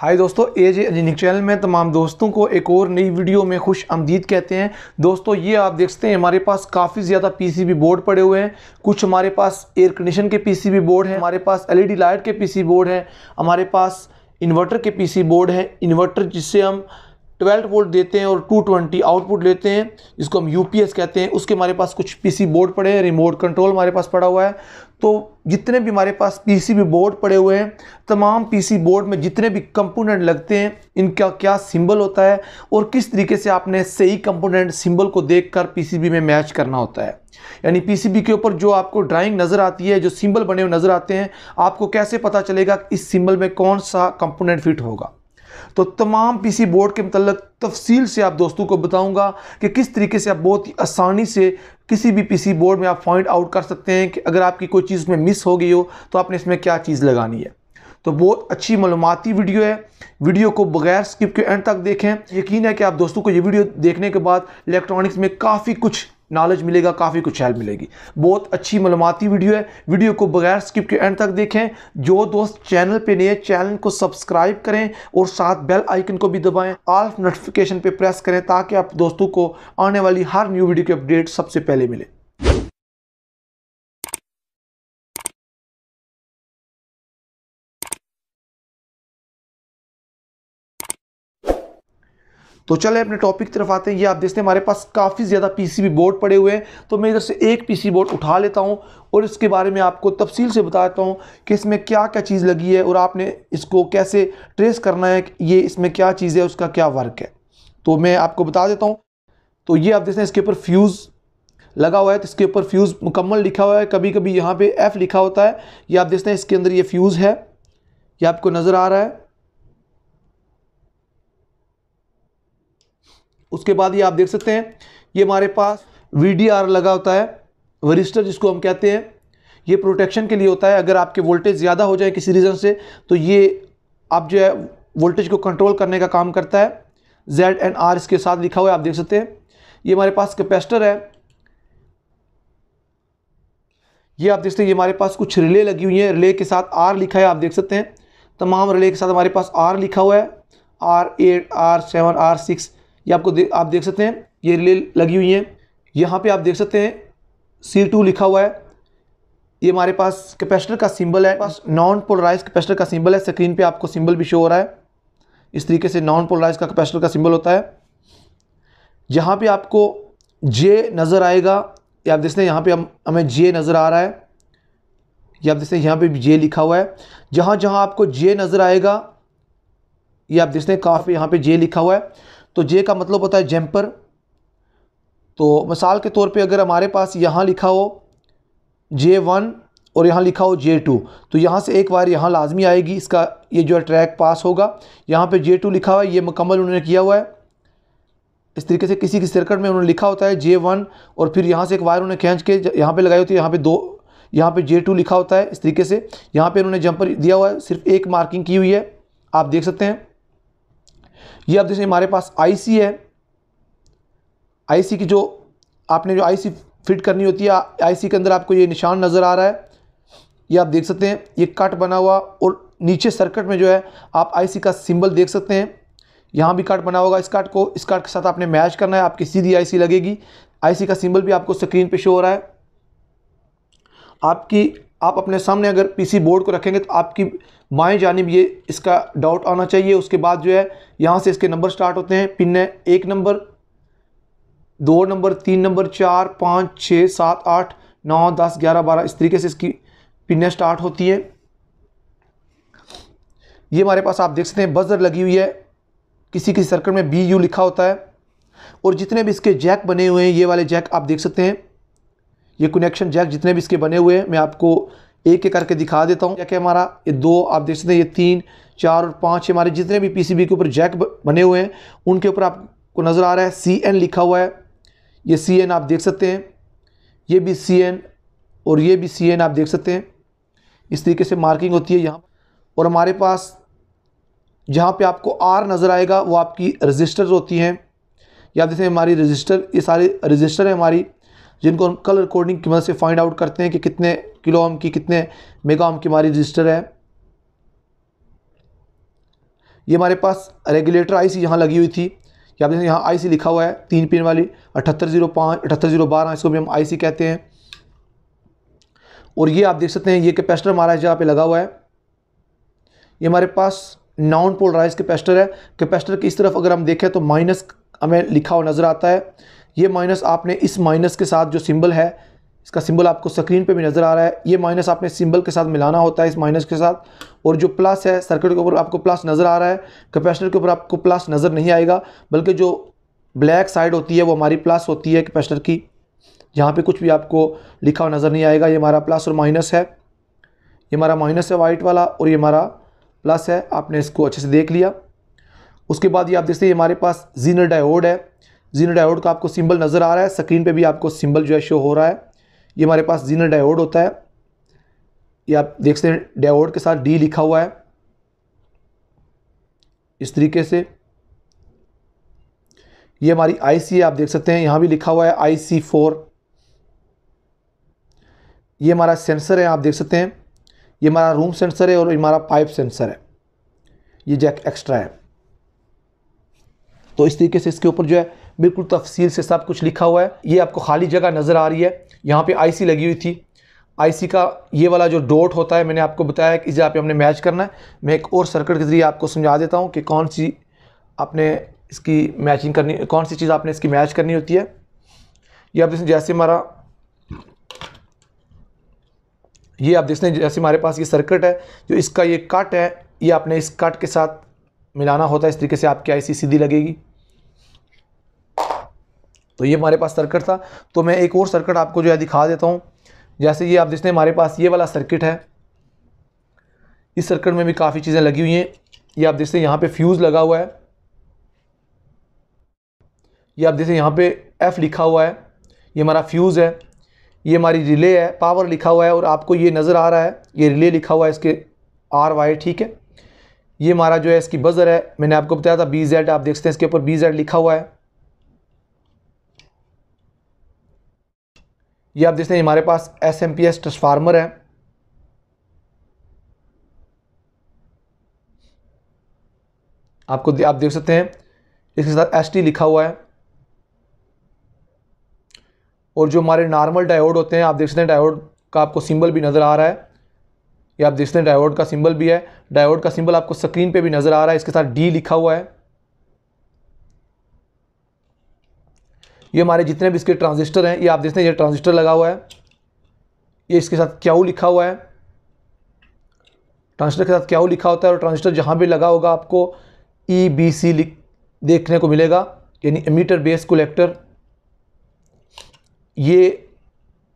हाय दोस्तों as engineering channel में तमाम दोस्तों को एक और नई वीडियो में खुश आमदीद कहते हैं दोस्तों ये आप देखते हैं हमारे पास काफ़ी ज़्यादा पीसीबी बोर्ड पड़े हुए हैं कुछ हमारे पास एयर कंडीशन के पीसीबी बोर्ड हैं हमारे पास एलईडी लाइट e के पीसीबी बोर्ड हैं हमारे पास इन्वर्टर के पीसीबी बोर्ड हैं इन्वर्टर जिससे हम 12 वोल्ट देते हैं और 220 आउटपुट लेते हैं जिसको हम यू कहते हैं उसके हमारे पास कुछ पीसी बोर्ड पड़े हैं रिमोट कंट्रोल हमारे पास पड़ा हुआ है तो जितने भी हमारे पास पीसीबी बोर्ड पड़े हुए हैं तमाम पीसी बोर्ड में जितने भी कंपोनेंट लगते हैं इनका क्या सिंबल होता है और किस तरीके से आपने सही कंपोनेंट सिंबल को देखकर पीसीबी में मैच करना होता है यानी पीसीबी के ऊपर जो आपको ड्राइंग नज़र आती है जो सिंबल बने हुए नज़र आते हैं आपको कैसे पता चलेगा इस सिंबल में कौन सा कंपोनेंट फिट होगा तो तमाम पीसी बोर्ड के मतलब तफसील से आप दोस्तों को बताऊंगा कि किस तरीके से आप बहुत ही आसानी से किसी भी पीसी बोर्ड में आप फाइंड आउट कर सकते हैं कि अगर आपकी कोई चीज़ में मिस हो गई हो तो आपने इसमें क्या चीज़ लगानी है तो बहुत अच्छी मालूमती वीडियो है वीडियो को बगैर स्किप के एंड तक देखें यकीन है कि आप दोस्तों को ये वीडियो देखने के बाद इलेक्ट्रॉनिक्स में काफ़ी कुछ नॉलेज मिलेगा काफ़ी कुछ हेल्प मिलेगी बहुत अच्छी मलूमती वीडियो है वीडियो को बगैर स्किप के एंड तक देखें जो दोस्त चैनल पे नए चैनल को सब्सक्राइब करें और साथ बेल आइकन को भी दबाएं ऑल नोटिफिकेशन पे प्रेस करें ताकि आप दोस्तों को आने वाली हर न्यू वीडियो की अपडेट सबसे पहले मिले तो चले अपने टॉपिक की तरफ आते हैं ये आप देखते हैं हमारे पास काफ़ी ज़्यादा पीसीबी बोर्ड पड़े हुए हैं तो मैं इधर से एक पीसीबी बोर्ड उठा लेता हूँ और इसके बारे में आपको तफसील से बताता हूँ कि इसमें क्या क्या चीज़ लगी है और आपने इसको कैसे ट्रेस करना है कि ये इसमें क्या चीज़ है उसका क्या वर्क है तो मैं आपको बता देता हूँ तो ये आप देखते हैं इसके ऊपर फ्यूज़ लगा हुआ है तो इसके ऊपर फ्यूज़ मुकम्मल लिखा हुआ है कभी कभी यहाँ पे एफ़ लिखा होता है ये आप देखते हैं इसके अंदर ये फ्यूज़ है ये आपको नज़र आ रहा है उसके बाद ये आप देख सकते हैं ये हमारे पास वी लगा होता है वरिस्टर जिसको हम कहते हैं ये प्रोटेक्शन के लिए होता है अगर आपके वोल्टेज ज़्यादा हो जाए किसी रीज़न से तो ये आप जो है वोल्टेज को कंट्रोल करने का काम करता है जेड एंड आर इसके साथ लिखा हुआ है आप देख सकते हैं ये हमारे पास कैपेसिटर है ये आप देख सकते हैं ये हमारे पास कुछ रिले लगी हुई है रिले के साथ आर लिखा है आप देख सकते हैं तमाम रिले के साथ हमारे पास आर लिखा हुआ है R eight R seven R six ये आपको दे, आप देख सकते हैं ये रिले लगी हुई हैं यहाँ पे आप देख सकते हैं सी टू लिखा हुआ है ये हमारे पास कैपेसिटर का सिंबल है पास नॉन पोलराइज कैपेसिटर का सिंबल है स्क्रीन पे आपको सिंबल भी शो हो रहा है इस तरीके से नॉन पोलराइज का कैपेसिटर का सिंबल होता है जहाँ पे आपको जे नज़र आएगा या आप देखते हैं यहाँ पे हम हमें जे नज़र आ रहा है या आप देखते हैं यहाँ पर जे लिखा हुआ है जहाँ जहाँ आपको जे नज़र आएगा ये आप देखते हैं काफ़ी यहाँ पर जे लिखा हुआ है तो जे का मतलब होता है जैम्पर तो मिसाल के तौर पे अगर हमारे पास यहाँ लिखा हो जे वन और यहाँ लिखा हो जे टू तो यहाँ से एक बार यहाँ लाजमी आएगी इसका ये जो है ट्रैक पास होगा यहाँ पे जे टू लिखा हुआ है ये मुकम्मल उन्होंने किया हुआ है इस तरीके से किसी की सर्कट में उन्होंने लिखा होता है जे वन और फिर यहाँ से एक वायर उन्होंने खींच के यहाँ पर लगाई होती है यहाँ पर दो यहाँ पर जे टू लिखा होता है इस तरीके से यहाँ पर उन्होंने जंपर दिया हुआ है सिर्फ एक मार्किंग की हुई है आप देख सकते हैं ये आप देखिए हमारे पास आईसी है आईसी की जो आपने जो आईसी फिट करनी होती है आईसी के अंदर आपको ये निशान नज़र आ रहा है ये आप देख सकते हैं ये कट बना हुआ और नीचे सर्किट में जो है आप आईसी का सिंबल देख सकते हैं यहाँ भी कार्ड बना होगा इस कार्ड को इस कार्ड के साथ आपने मैच करना है आपकी सीधी आईसी लगेगी आईसी का सिंबल भी आपको स्क्रीन पे शो हो रहा है आपकी आप अपने सामने अगर पीसी बोर्ड को रखेंगे तो आपकी बाएँ जानब ये इसका डाउट आना चाहिए उसके बाद जो है यहाँ से इसके नंबर स्टार्ट होते हैं पिन है एक नंबर दो नंबर तीन नंबर चार पाँच छः सात आठ नौ दस ग्यारह बारह इस तरीके से इसकी पिनें स्टार्ट होती हैं ये हमारे पास आप देख सकते हैं बजर लगी हुई है किसी किसी सर्कल में बी यू लिखा होता है और जितने भी इसके जैक बने हुए हैं ये वाले जैक आप देख सकते हैं ये कनेक्शन जैक जितने भी इसके बने हुए हैं मैं आपको एक एक करके दिखा देता हूँ जैक है हमारा ये दो आप देख सकते हैं ये तीन चार और पाँच हमारे जितने भी पी के ऊपर जैक बने हुए हैं उनके ऊपर आपको नज़र आ रहा है सी एन लिखा हुआ है ये सी एन आप देख सकते हैं ये भी सी एन और ये भी सी एन आप देख सकते हैं इस तरीके से मार्किंग होती है यहाँ और हमारे पास जहाँ पे आपको आर नज़र आएगा वो आपकी रजिस्टर होती हैं या जैसे हमारी रजिस्टर ये सारे रजिस्टर हैं हमारी जिनको हम कलर कोडिंग की मदद से फाइंड आउट करते हैं कि कितने किलो ओम की कितने मेगा ओम की हमारी रजिस्टर है ये हमारे पास रेगुलेटर आईसी यहाँ लगी हुई थी कि आप जैसे यहाँ आईसी लिखा हुआ है तीन पिन वाली अठहत्तर जीरो पाँच अठहत्तर जीरो बारह इसको भी हम आईसी कहते हैं और ये आप देख सकते हैं ये कैपेसिटर हमारा जगह पे लगा हुआ है ये हमारे पास नॉन पोलराइज कैपेसिटर है कैपेसिटर की इस तरफ अगर हम देखें तो माइनस हमें लिखा हुआ नज़र आता है ये माइनस आपने इस माइनस के साथ जो सिंबल है इसका सिंबल आपको स्क्रीन पे भी नज़र आ रहा है ये माइनस आपने सिंबल के साथ मिलाना होता है इस माइनस के साथ और जो प्लस है सर्किट के ऊपर आपको प्लस नज़र आ रहा है कैपेसिटर के ऊपर आपको प्लस नज़र नहीं आएगा बल्कि जो ब्लैक साइड होती है वो हमारी प्लस होती है कैपेसिटर की यहाँ पे कुछ भी आपको लिखा हुआ नज़र नहीं आएगा ये हमारा प्लस और माइनस है ये हमारा माइनस है वाइट वाला और ये हमारा प्लस है आपने इसको अच्छे से देख लिया उसके बाद ये आप देखते हैं हमारे पास जीनर डायोड है जीनर डायोड का आपको सिंबल नज़र आ रहा है स्क्रीन पे भी आपको सिंबल जो है शो हो रहा है ये हमारे पास जीनर डायोड होता है ये आप देख सकते हैं डायोड के साथ डी लिखा हुआ है इस तरीके से ये हमारी आईसी आप देख सकते हैं यहाँ भी लिखा हुआ है आईसी फोर ये हमारा सेंसर है आप देख सकते हैं ये हमारा रूम सेंसर है और हमारा पाइप सेंसर है ये जैक एक्स्ट्रा है तो इस तरीके से इसके ऊपर जो है बिल्कुल तफसील से सब कुछ लिखा हुआ है ये आपको खाली जगह नज़र आ रही है यहाँ पे आईसी लगी हुई थी आईसी का ये वाला जो डॉट होता है मैंने आपको बताया कि इस जगह हमने मैच करना है मैं एक और सर्कट के ज़रिए आपको समझा देता हूँ कि कौन सी आपने इसकी मैचिंग करनी कौन सी चीज़ आपने इसकी मैच करनी होती है ये आप जैसे हमारा ये आप देखते हैं जैसे हमारे पास ये सर्किट है जो इसका ये कट है ये आपने इस कट के साथ मिलाना होता है इस तरीके से आपकी आईसी सीधी लगेगी तो ये हमारे पास सर्किट था तो मैं एक और सर्किट आपको जो है दिखा देता हूँ जैसे ये आप जिसने हमारे पास ये वाला सर्किट है इस सर्किट में भी काफ़ी चीज़ें लगी हुई हैं ये आप देखते हैं यहाँ पे फ्यूज़ लगा हुआ है ये आप देखते हैं यहाँ पे एफ़ लिखा हुआ है ये हमारा फ्यूज़ है ये हमारी रिले है पावर लिखा हुआ है और आपको ये नज़र आ रहा है ये रिले लिखा हुआ है इसके आर वाई ठीक है ये हमारा जो है इसकी बज़र है मैंने आपको बताया था बी जेड आप देखते हैं इसके ऊपर बी जेड लिखा हुआ है ये आप देखते हैं हमारे पास S M P S transformer है आपको आप देख सकते हैं इसके साथ एस टी लिखा हुआ है और जो हमारे नॉर्मल डायोड होते हैं आप देख सकते हैं डायोड का आपको सिंबल भी नज़र आ रहा है या आप देख सकते हैं डायोड का सिंबल भी है डायोड का सिंबल आपको स्क्रीन पे भी नज़र आ रहा है इसके साथ डी लिखा हुआ है ये हमारे जितने भी इसके ट्रांजिस्टर हैं ये आप देखते हैं ये ट्रांजिस्टर लगा हुआ है ये इसके साथ क्याऊ लिखा हुआ है ट्रांजिस्टर के साथ क्याऊ लिखा होता है और ट्रांजिस्टर जहाँ भी लगा होगा आपको ई बी सी लिख देखने को मिलेगा यानी एमीटर बेस कोलेक्टर ये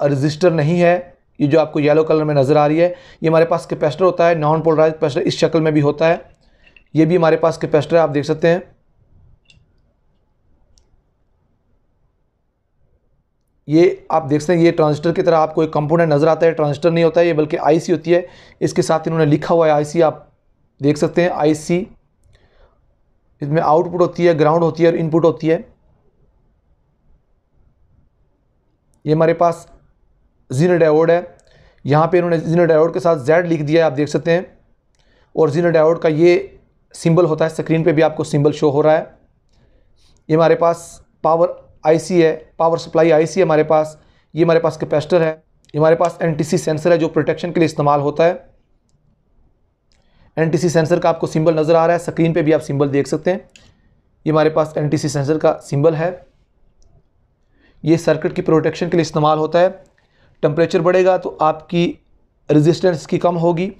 रजिस्टर नहीं है ये जो आपको येलो कलर में नज़र आ रही है ये हमारे पास कैपेसिटर होता है नॉन पोलराइज कैपेसिटर इस शक्ल में भी होता है ये भी हमारे पास कैपेसिटर आप देख सकते हैं ये आप देख सकते हैं ये ट्रांजिस्टर की तरह आपको एक कंपोनेंट नज़र आता है ट्रांजिस्टर नहीं होता है ये बल्कि आईसी होती है इसके साथ इन्होंने लिखा हुआ है आईसी आप देख सकते हैं आईसी इसमें आउटपुट होती है ग्राउंड होती है और इनपुट होती है ये हमारे पास जीनो डायोड है यहाँ पे इन्होंने जीनो डायोड के साथ जेड लिख दिया है आप देख सकते हैं और जीनो डायोड का ये सिंबल होता है स्क्रीन पर भी आपको सिम्बल शो हो रहा है ये हमारे पास पावर आईसी है पावर सप्लाई आईसी है हमारे पास ये हमारे पास कैपेसिटर है ये हमारे पास एनटीसी सेंसर है जो प्रोटेक्शन के लिए इस्तेमाल होता है एनटीसी सेंसर का आपको सिंबल नज़र आ रहा है स्क्रीन पे भी आप सिंबल देख सकते हैं ये हमारे पास एनटीसी सेंसर का सिंबल है ये सर्किट की प्रोटेक्शन के लिए इस्तेमाल होता है टम्परेचर बढ़ेगा तो आपकी रजिस्टेंस की कम होगी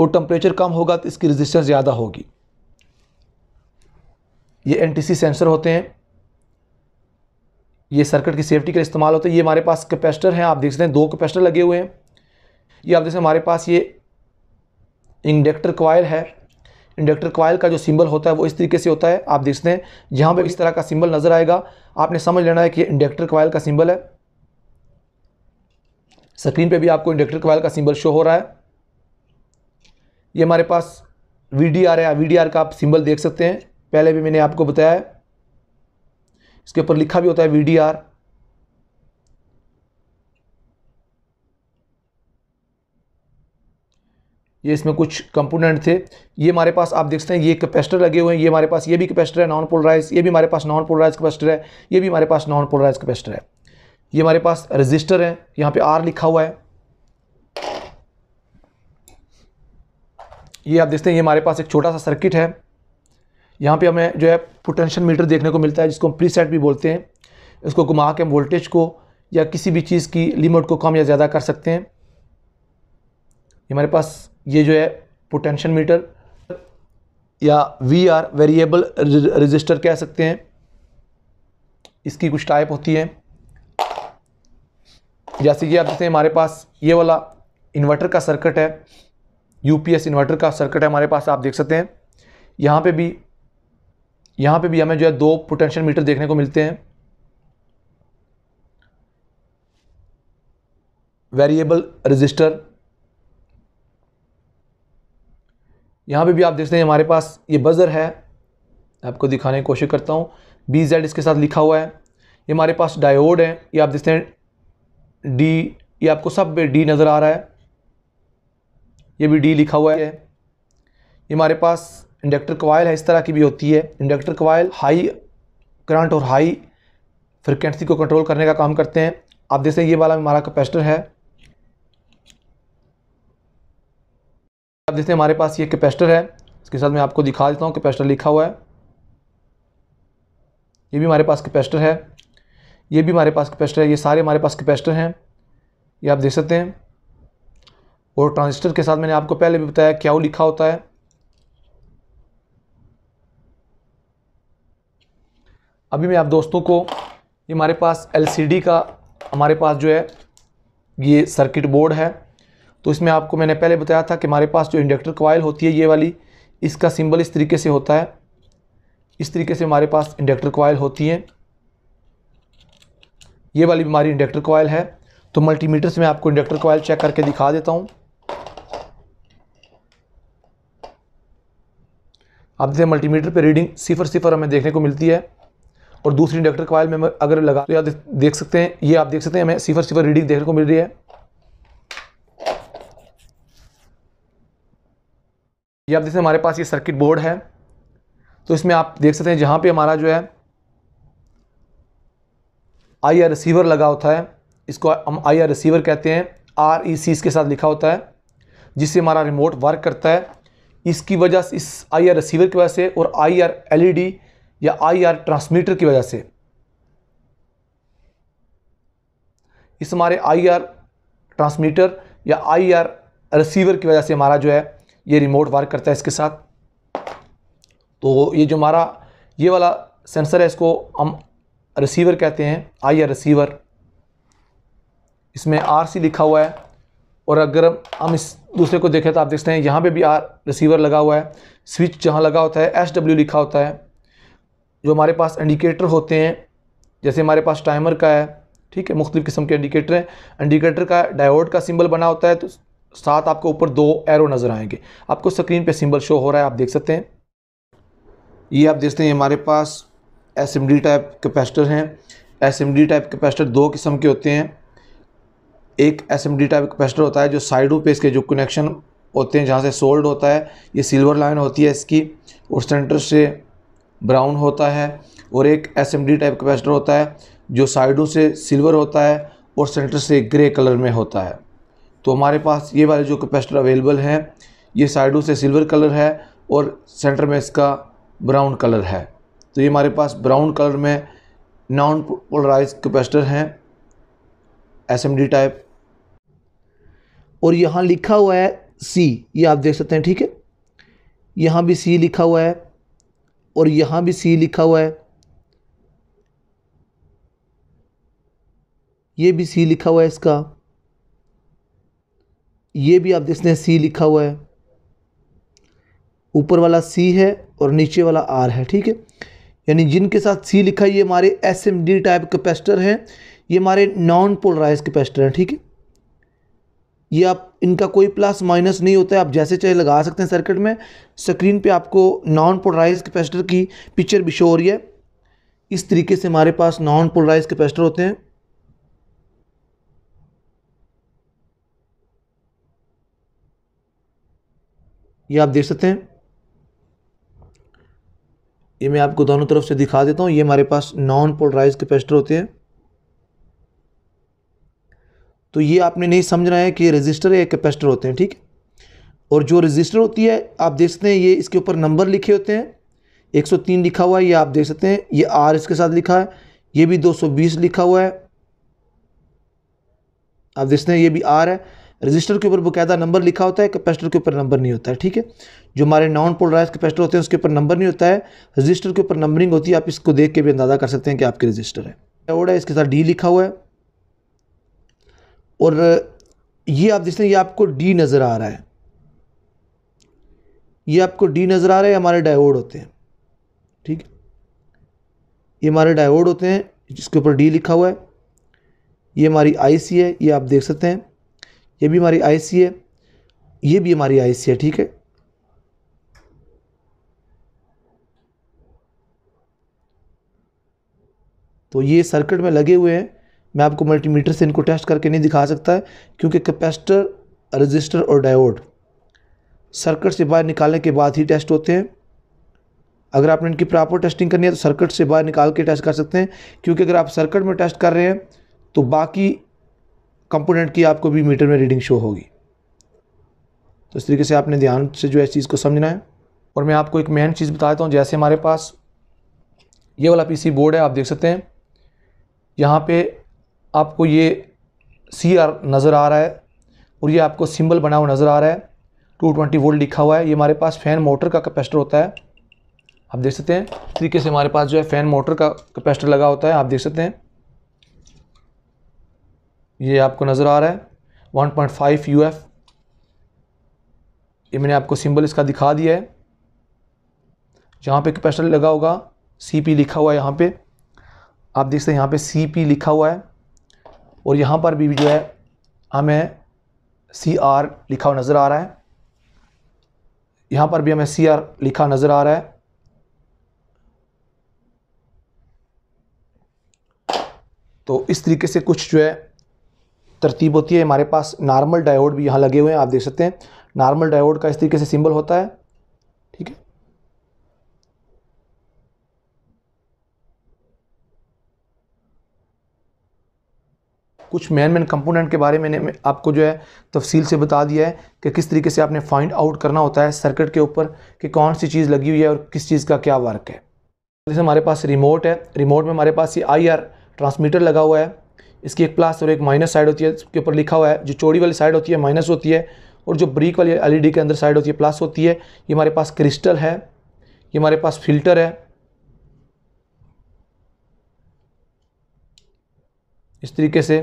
और टम्परेचर कम होगा तो इसकी रेजिस्टेंस ज़्यादा होगी ये एनटीसी सेंसर होते हैं ये सर्किट की सेफ्टी के लिए इस्तेमाल होता है ये हमारे पास कैपेसिटर हैं आप देख सकते हैं दो कैपेसिटर लगे हुए हैं ये आप देख सकते हैं हमारे पास ये इंडक्टर कॉयल है इंडक्टर कॉयल का जो सिंबल होता है वो इस तरीके से होता है आप देख सकते हैं जहाँ पर इस तरह का सिंबल नज़र आएगा आपने समझ लेना है कि इंडक्टर कॉयल का सिंबल है स्क्रीन पर भी आपको इंडक्टर कॉयल का सिंबल शो हो रहा है ये हमारे पास वी डी आर है वी डी आर का आप सिंबल देख सकते हैं पहले भी मैंने आपको बताया है इसके ऊपर लिखा भी होता है वी ये इसमें कुछ कंपोनेंट थे ये हमारे पास आप देखते हैं ये कैपेसिटर लगे हुए हैं ये हमारे पास ये भी कैपेसिटर है नॉन पोलराइज ये भी हमारे पास नॉन पोलराइज कैपेसिटर है ये भी हमारे पास नॉन पोलराइज कैपेसिटर है ये हमारे पास रजिस्टर है यहाँ पे आर लिखा हुआ है ये आप देखते हैं ये हमारे पास एक छोटा सा सर्किट है यहाँ पे हमें जो है पोटेंशियल मीटर देखने को मिलता है जिसको हम प्रीसेट भी बोलते हैं इसको घुमा के हम वोल्टेज को या किसी भी चीज़ की लिमिट को कम या ज़्यादा कर सकते हैं हमारे पास ये जो है पोटेंशियल मीटर या वी आर वेरिएबल रजिस्टर कह सकते हैं इसकी कुछ टाइप होती है जैसे कि आप जैसे हमारे पास ये वाला इन्वर्टर का सर्किट है यूपीएस इन्वर्टर का सर्किट है हमारे पास आप देख सकते हैं यहाँ पे भी यहाँ पे भी हमें जो है दो पोटेंशियल मीटर देखने को मिलते हैं वेरिएबल रजिस्टर यहाँ पे भी आप देखते हैं हमारे पास ये बज़र है आपको दिखाने की कोशिश करता हूँ बी जेड इसके साथ लिखा हुआ है ये हमारे पास डायोड है ये आप देखते हैं डी ये आपको सब डी नज़र आ रहा है ये भी डी लिखा हुआ है ये हमारे पास इंडक्टर कॉयल है इस तरह की भी होती है इंडक्टर कॉयल हाई करंट और हाई फ्रिक्वेंसी को कंट्रोल करने का काम करते हैं आप हैं ये वाला हमारा कैपेसिटर है आप देखते हैं हमारे पास ये कैपेसिटर है इसके साथ मैं आपको दिखा देता हूँ कैपेसिटर लिखा हुआ है ये भी हमारे पास कैपेसिटर है ये भी हमारे पास कैपेसिटर है ये सारे हमारे पास कैपेसिटर हैं ये आप देख सकते हैं और ट्रांजिस्टर के साथ मैंने आपको पहले भी बताया क्या लिखा होता है अभी मैं आप दोस्तों को ये हमारे पास एलसीडी का हमारे पास जो है ये सर्किट बोर्ड है तो इसमें आपको मैंने पहले बताया था कि हमारे पास जो इंडक्टर कॉयल होती है ये वाली इसका सिंबल इस तरीके से होता है इस तरीके से हमारे पास इंडक्टर कॉयल होती है ये वाली हमारी इंडक्टर कॉयल है तो मल्टीमीटर से मैं आपको इंडक्टर कॉयल चेक करके दिखा देता हूँ आप देखिए मल्टीमीटर पे रीडिंग सिफर सिफर हमें देखने को मिलती है और दूसरी इंडक्टर कॉयल में अगर लगा तो याद देख सकते हैं ये आप देख सकते हैं हमें सिफर सिफर रीडिंग देखने को मिल रही है ये आप देखते हैं हमारे पास ये सर्किट बोर्ड है तो इसमें आप देख सकते हैं जहाँ पे हमारा जो है आई आर रिसीवर लगा होता है इसको हम आई आर रिसीवर कहते हैं आर ई सी इसके साथ लिखा होता है जिससे हमारा रिमोट वर्क करता है इसकी वजह से इस आई आर रिसीवर की वजह से और I R L E D या आई आर ट्रांसमीटर की वजह से इस हमारे आई आर ट्रांसमीटर या आई आर रिसीवर की वजह से हमारा जो है ये रिमोट वर्क करता है इसके साथ तो ये जो हमारा ये वाला सेंसर है इसको हम रिसीवर कहते हैं आई आर रिसीवर इसमें आर सी लिखा हुआ है और अगर हम इस दूसरे को देखें तो आप देखते हैं यहाँ पे भी आर रिसीवर लगा हुआ है स्विच जहाँ लगा होता है एस डब्ल्यू लिखा होता है जो हमारे पास इंडिकेटर होते हैं जैसे हमारे पास टाइमर का है ठीक है मुख्तलिफ़ किस्म के इंडिकेटर हैं इंडिकेटर का डायोड का सिंबल बना होता है तो साथ आपको ऊपर दो एरो नज़र आएंगे आपको स्क्रीन पे सिंबल शो हो रहा है आप देख सकते हैं ये आप देखते हैं हमारे पास S M D type capacitor हैं S M D type capacitor दो किस्म के होते हैं एक S M D type capacitor होता है जो साइडों पे इसके जो कनेक्शन होते हैं जहाँ से सोल्ड होता है ये सिल्वर लाइन होती है इसकी और सेंटर से ब्राउन होता है और एक एस टाइप कैपेसिटर होता है जो साइडों से सिल्वर होता है और सेंटर से ग्रे कलर में होता है तो हमारे पास ये वाले जो कैपेसिटर अवेलेबल हैं ये साइडों से सिल्वर कलर है और सेंटर में इसका ब्राउन कलर है तो ये हमारे पास ब्राउन कलर में नॉन पोलराइज कैपेसिटर हैं एस टाइप और यहाँ लिखा हुआ है सी ये आप देख सकते हैं ठीक है यहाँ भी सी लिखा हुआ है और यहां भी सी लिखा हुआ है ये भी सी लिखा हुआ है इसका ये भी आप देखते हैं सी लिखा हुआ है ऊपर वाला सी है और नीचे वाला आर है ठीक है यानी जिनके साथ सी लिखा ये हमारे S M D type capacitor हैं ये हमारे नॉन पोलराइज कैपेसिटर हैं ठीक है ये आप इनका कोई प्लस माइनस नहीं होता है आप जैसे चाहे लगा सकते हैं सर्किट में स्क्रीन पे आपको नॉन पोलराइज कैपेसिटर की पिक्चर भी शो हो रही है इस तरीके से हमारे पास नॉन पोलराइज कैपेसिटर होते हैं ये आप देख सकते हैं ये मैं आपको दोनों तरफ से दिखा देता हूँ ये हमारे पास नॉन पोलराइज कैपेसिटर होते हैं तो ये आपने नहीं समझना है कि ये रजिस्टर या कैपेसिटर होते हैं ठीक है और जो रजिस्टर होती है आप देख सकते हैं ये इसके ऊपर नंबर लिखे होते हैं 103 लिखा हुआ है ये आप देख सकते हैं ये आर इसके साथ लिखा है ये भी 220 लिखा हुआ है आप देख सकते हैं ये भी आर है रजिस्टर के ऊपर बाकायदा नंबर लिखा होता है कैपेसिटर के ऊपर नंबर नहीं होता है ठीक है जो हमारे नॉन पोलराइज कैपेसिटर होते हैं उसके ऊपर नंबर नहीं होता है रजिस्टर के ऊपर नंबरिंग होती है आप इसको देख के भी अंदाज़ा कर सकते हैं कि आपके रजिस्टर है ओड है इसके साथ डी लिखा हुआ है और ये आप देखते हैं ये आपको डी नज़र आ रहा है ये आपको डी नज़र आ रहा है हमारे डायोड होते हैं ठीक है ये हमारे डायोड होते हैं जिसके ऊपर डी लिखा हुआ है ये हमारी आईसी है ये आप देख सकते हैं ये भी हमारी आईसी है ये भी हमारी आईसी है ठीक है तो ये सर्किट में लगे हुए हैं मैं आपको मल्टीमीटर से इनको टेस्ट करके नहीं दिखा सकता है क्योंकि कैपेसिटर रजिस्टर और डायोड सर्किट से बाहर निकालने के बाद ही टेस्ट होते हैं अगर आपने इनकी प्रॉपर टेस्टिंग करनी है तो सर्किट से बाहर निकाल के टेस्ट कर सकते हैं क्योंकि अगर आप सर्किट में टेस्ट कर रहे हैं तो बाकी कंपोनेंट की आपको भी मीटर में रीडिंग शो होगी तो इस तरीके से आपने ध्यान से जो है इस चीज़ को समझना है और मैं आपको एक मेन चीज़ बता देता हूँ जैसे हमारे पास ये वाला पीसी बोर्ड है आप देख सकते हैं यहाँ पे आपको ये सी आर नज़र आ रहा है और ये आपको सिंबल बना हुआ नज़र आ रहा है 220 वोल्ट लिखा हुआ है ये हमारे पास फ़ैन मोटर का कैपेसिटर होता है आप देख सकते हैं तरीके से हमारे पास जो है फ़ैन मोटर का कैपेसिटर लगा होता है आप देख सकते हैं ये आपको नज़र आ रहा है 1.5 पॉइंट ये मैंने आपको सिंबल इसका दिखा दिया है जहाँ पे कैपेसिटर लगा होगा सी लिखा हुआ है यहाँ पर आप देख सकते हैं यहाँ पर सी लिखा हुआ है और यहाँ पर भी जो है हमें सी आर लिखा हुआ नज़र आ रहा है यहाँ पर भी हमें सी आर लिखा नज़र आ रहा है तो इस तरीके से कुछ जो है तरतीब होती है हमारे पास नॉर्मल डायोड भी यहाँ लगे हुए हैं आप देख सकते हैं नॉर्मल डायोड का इस तरीके से सिंबल होता है कुछ मेन मेन कंपोनेंट के बारे में मैंने आपको जो है तफसील से बता दिया है कि किस तरीके से आपने फाइंड आउट करना होता है सर्किट के ऊपर कि कौन सी चीज़ लगी हुई है और किस चीज़ का क्या वर्क है जैसे हमारे पास रिमोट है रिमोट में हमारे पास ये आई आर ट्रांसमीटर लगा हुआ है इसकी एक प्लस और एक माइनस साइड होती है इसके ऊपर लिखा हुआ है जो चौड़ी वाली साइड होती है माइनस होती है और जो ब्रिक वाली डी के अंदर साइड होती है प्लस होती है ये हमारे पास क्रिस्टल है ये हमारे पास फिल्टर है इस तरीके से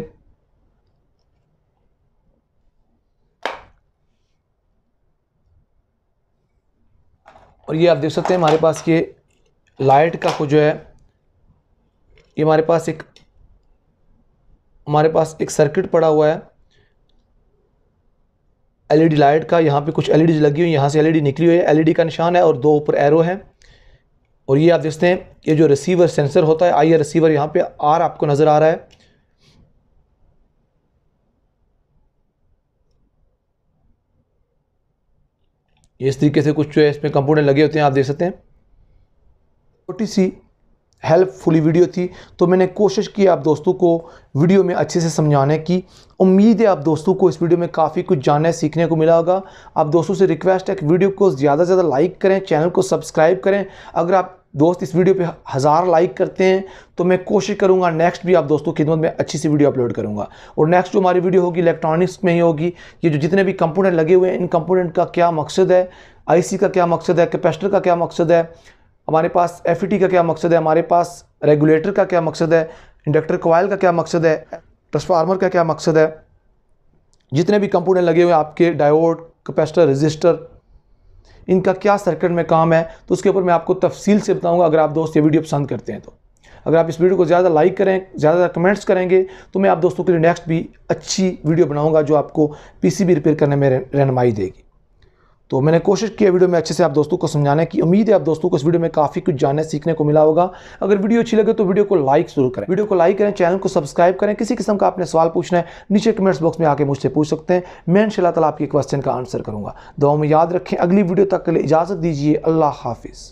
और ये आप देख सकते हैं हमारे पास ये लाइट का जो है ये हमारे पास एक हमारे पास एक सर्किट पड़ा हुआ है एलईडी लाइट का यहाँ पे कुछ एलईडी लगी हुई है यहाँ से एलईडी निकली हुई है एलईडी का निशान है और दो ऊपर एरो है और ये आप देखते हैं ये जो रिसीवर सेंसर होता है आई रिसीवर यहाँ पे आर आपको नज़र आ रहा है इस तरीके से कुछ जो है इसमें कंपोनेंट लगे होते हैं आप देख सकते हैं छोटी सी हेल्पफुली वीडियो थी तो मैंने कोशिश की आप दोस्तों को वीडियो में अच्छे से समझाने की उम्मीद है आप दोस्तों को इस वीडियो में काफ़ी कुछ जानने सीखने को मिला होगा आप दोस्तों से रिक्वेस्ट है कि वीडियो को ज़्यादा से ज़्यादा लाइक करें चैनल को सब्सक्राइब करें अगर आप दोस्त इस वीडियो पे हज़ार लाइक करते हैं तो मैं कोशिश करूँगा नेक्स्ट भी आप दोस्तों की खिदमत में अच्छी सी वीडियो अपलोड करूँगा और नेक्स्ट जो हमारी वीडियो होगी इलेक्ट्रॉनिक्स में ही होगी ये जो जितने भी कंपोनेंट लगे हुए हैं इन कंपोनेंट का क्या मकसद है आईसी का क्या मकसद है कैपेसिटर का क्या मकसद है हमारे पास एफ e का क्या मकसद है हमारे पास रेगुलेटर का क्या मकसद है इंडक्टर कोयल का क्या मकसद है ट्रांसफार्मर का क्या मकसद है जितने भी कंपोनेंट लगे हुए हैं आपके डायोड कैपेसिटर रजिस्टर इनका क्या सर्किट में काम है तो उसके ऊपर मैं आपको तफसील से बताऊँगा अगर आप दोस्त ये वीडियो पसंद करते हैं तो अगर आप इस वीडियो को ज़्यादा लाइक करें ज़्यादा कमेंट्स करेंगे तो मैं आप दोस्तों के लिए नेक्स्ट भी अच्छी वीडियो बनाऊँगा जो आपको पीसीबी रिपेयर करने में रहनमाई देगी तो मैंने कोशिश की है वीडियो में अच्छे से आप दोस्तों को समझाने की उम्मीद है आप दोस्तों को इस वीडियो में काफ़ी कुछ जानने सीखने को मिला होगा अगर वीडियो अच्छी लगे तो वीडियो को लाइक जरूर करें वीडियो को लाइक करें चैनल को सब्सक्राइब करें किसी किस्म का आपने सवाल पूछना है नीचे कमेंट्स बॉक्स में आके मुझसे पूछ सकते हैं मैं इन आपके क्वेश्चन का आंसर करूँगा दो में याद रखें अगली वीडियो तक के लिए इजाज़त दीजिए अल्लाह हाफिज़